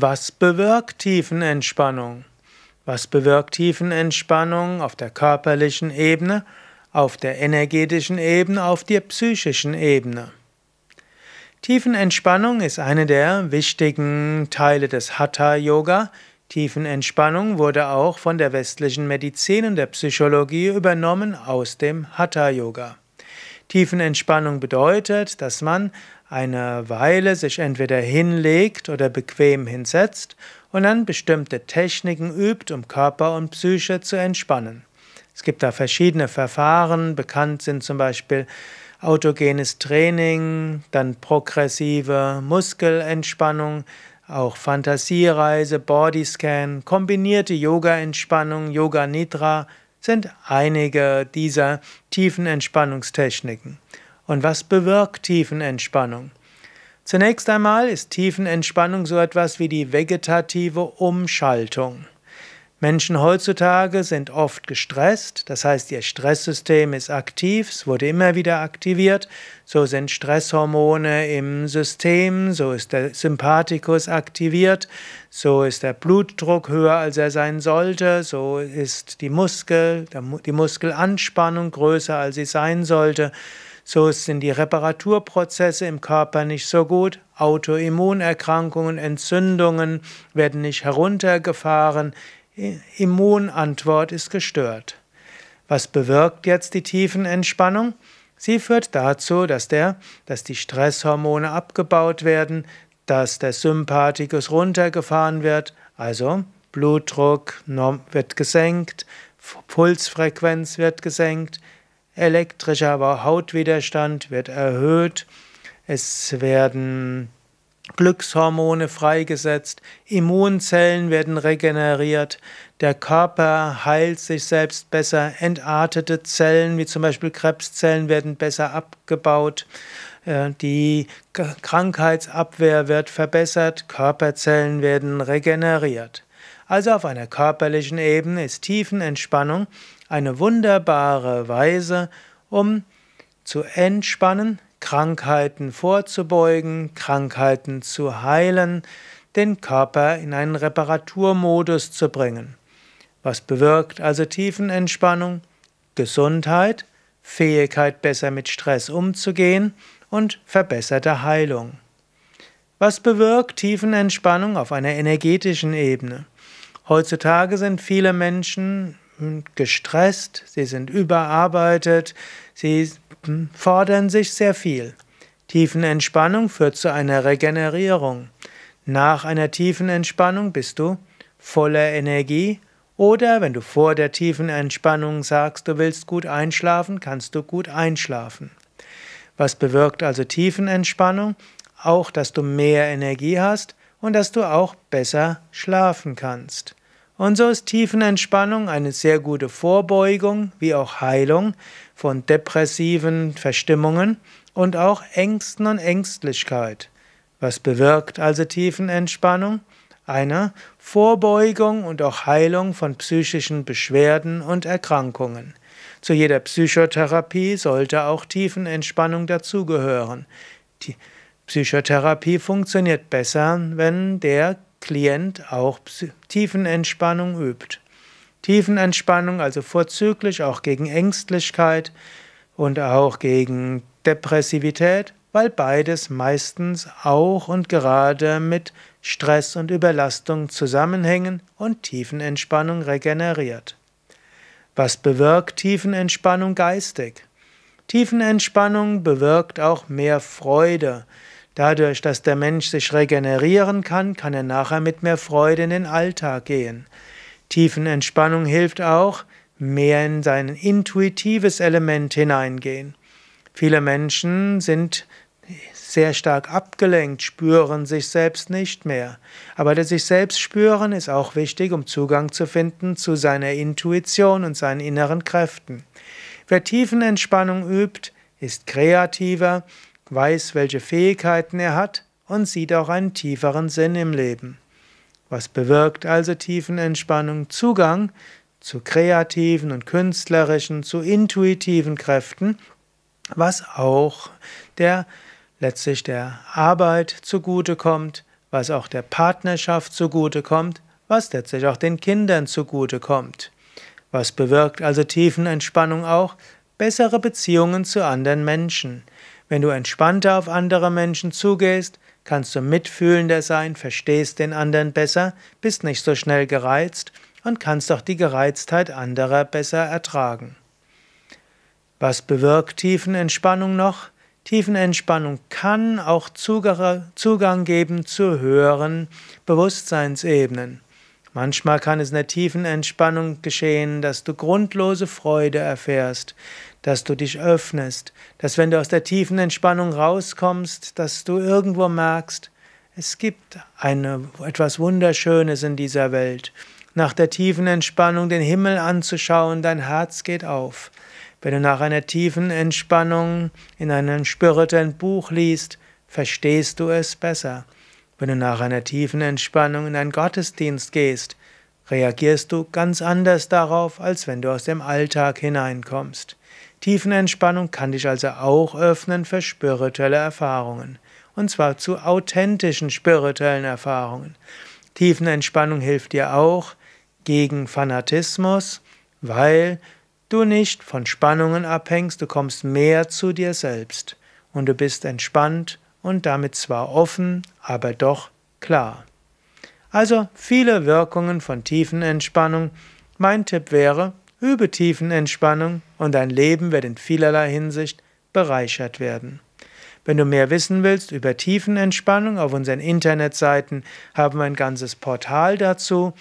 Was bewirkt Tiefenentspannung? Was bewirkt Tiefenentspannung auf der körperlichen Ebene, auf der energetischen Ebene, auf der psychischen Ebene? Tiefenentspannung ist eine der wichtigen Teile des Hatha Yoga. Tiefenentspannung wurde auch von der westlichen Medizin und der Psychologie übernommen aus dem Hatha Yoga. Tiefenentspannung bedeutet, dass man eine Weile sich entweder hinlegt oder bequem hinsetzt und dann bestimmte Techniken übt, um Körper und Psyche zu entspannen. Es gibt da verschiedene Verfahren, bekannt sind zum Beispiel autogenes Training, dann progressive Muskelentspannung, auch Fantasiereise, Bodyscan, kombinierte Yoga-Entspannung, Yoga-Nidra, sind einige dieser tiefen Entspannungstechniken. Und was bewirkt Tiefenentspannung? Zunächst einmal ist Tiefenentspannung so etwas wie die vegetative Umschaltung. Menschen heutzutage sind oft gestresst, das heißt ihr Stresssystem ist aktiv, es wurde immer wieder aktiviert, so sind Stresshormone im System, so ist der Sympathikus aktiviert, so ist der Blutdruck höher, als er sein sollte, so ist die Muskel, die Muskelanspannung größer, als sie sein sollte, so sind die Reparaturprozesse im Körper nicht so gut, Autoimmunerkrankungen, Entzündungen werden nicht heruntergefahren, Immunantwort ist gestört. Was bewirkt jetzt die Tiefenentspannung? Sie führt dazu, dass, der, dass die Stresshormone abgebaut werden, dass der Sympathikus runtergefahren wird, also Blutdruck wird gesenkt, Pulsfrequenz wird gesenkt, elektrischer Hautwiderstand wird erhöht, es werden Glückshormone freigesetzt, Immunzellen werden regeneriert, der Körper heilt sich selbst besser, entartete Zellen wie zum Beispiel Krebszellen werden besser abgebaut, äh, die Krankheitsabwehr wird verbessert, Körperzellen werden regeneriert. Also auf einer körperlichen Ebene ist Tiefenentspannung eine wunderbare Weise, um zu entspannen, Krankheiten vorzubeugen, Krankheiten zu heilen, den Körper in einen Reparaturmodus zu bringen. Was bewirkt also Tiefenentspannung? Gesundheit, Fähigkeit, besser mit Stress umzugehen und verbesserte Heilung. Was bewirkt Tiefenentspannung auf einer energetischen Ebene? Heutzutage sind viele Menschen gestresst, sie sind überarbeitet, sie hm, fordern sich sehr viel. Tiefenentspannung führt zu einer Regenerierung. Nach einer tiefen Entspannung bist du voller Energie oder wenn du vor der tiefen Entspannung sagst, du willst gut einschlafen, kannst du gut einschlafen. Was bewirkt also Tiefenentspannung? Auch, dass du mehr Energie hast und dass du auch besser schlafen kannst. Und so ist Tiefenentspannung eine sehr gute Vorbeugung, wie auch Heilung von depressiven Verstimmungen und auch Ängsten und Ängstlichkeit. Was bewirkt also Tiefenentspannung? Eine Vorbeugung und auch Heilung von psychischen Beschwerden und Erkrankungen. Zu jeder Psychotherapie sollte auch Tiefenentspannung dazugehören. Die Psychotherapie funktioniert besser, wenn der Klient auch Tiefenentspannung übt. Tiefenentspannung, also vorzüglich auch gegen Ängstlichkeit und auch gegen Depressivität, weil beides meistens auch und gerade mit Stress und Überlastung zusammenhängen und Tiefenentspannung regeneriert. Was bewirkt Tiefenentspannung geistig? Tiefenentspannung bewirkt auch mehr Freude. Dadurch, dass der Mensch sich regenerieren kann, kann er nachher mit mehr Freude in den Alltag gehen. Tiefenentspannung hilft auch, mehr in sein intuitives Element hineingehen. Viele Menschen sind sehr stark abgelenkt, spüren sich selbst nicht mehr. Aber das sich selbst spüren ist auch wichtig, um Zugang zu finden zu seiner Intuition und seinen inneren Kräften. Wer Tiefenentspannung übt, ist kreativer, weiß, welche Fähigkeiten er hat und sieht auch einen tieferen Sinn im Leben. Was bewirkt also Tiefenentspannung? Zugang zu kreativen und künstlerischen, zu intuitiven Kräften, was auch der letztlich der Arbeit zugutekommt, was auch der Partnerschaft zugutekommt, was letztlich auch den Kindern zugutekommt. Was bewirkt also Tiefenentspannung auch? Bessere Beziehungen zu anderen Menschen. Wenn du entspannter auf andere Menschen zugehst, kannst du mitfühlender sein, verstehst den anderen besser, bist nicht so schnell gereizt und kannst auch die Gereiztheit anderer besser ertragen. Was bewirkt Tiefenentspannung noch? Tiefenentspannung kann auch Zugang geben zu höheren Bewusstseinsebenen. Manchmal kann es in der tiefen Entspannung geschehen, dass du grundlose Freude erfährst, dass du dich öffnest, dass wenn du aus der tiefen Entspannung rauskommst, dass du irgendwo merkst, es gibt eine, etwas Wunderschönes in dieser Welt. Nach der tiefen Entspannung den Himmel anzuschauen, dein Herz geht auf. Wenn du nach einer tiefen Entspannung in einem spirituellen Buch liest, verstehst du es besser. Wenn du nach einer tiefen Entspannung in einen Gottesdienst gehst, reagierst du ganz anders darauf, als wenn du aus dem Alltag hineinkommst. Tiefenentspannung kann dich also auch öffnen für spirituelle Erfahrungen, und zwar zu authentischen spirituellen Erfahrungen. Tiefenentspannung hilft dir auch gegen Fanatismus, weil du nicht von Spannungen abhängst, du kommst mehr zu dir selbst und du bist entspannt und damit zwar offen, aber doch klar. Also viele Wirkungen von Tiefenentspannung. Mein Tipp wäre, übe Tiefenentspannung und dein Leben wird in vielerlei Hinsicht bereichert werden. Wenn du mehr wissen willst über Tiefenentspannung, auf unseren Internetseiten haben wir ein ganzes Portal dazu,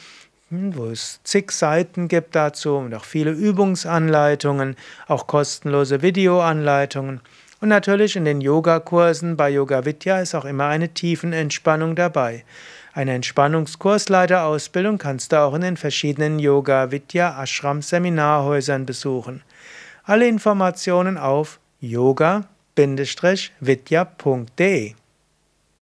wo es zig Seiten gibt dazu und auch viele Übungsanleitungen, auch kostenlose Videoanleitungen. Und natürlich in den Yogakursen bei Yoga Vidya ist auch immer eine Tiefenentspannung dabei. Eine Entspannungskursleiterausbildung kannst du auch in den verschiedenen Yoga Vidya Ashram Seminarhäusern besuchen. Alle Informationen auf yoga-vidya.de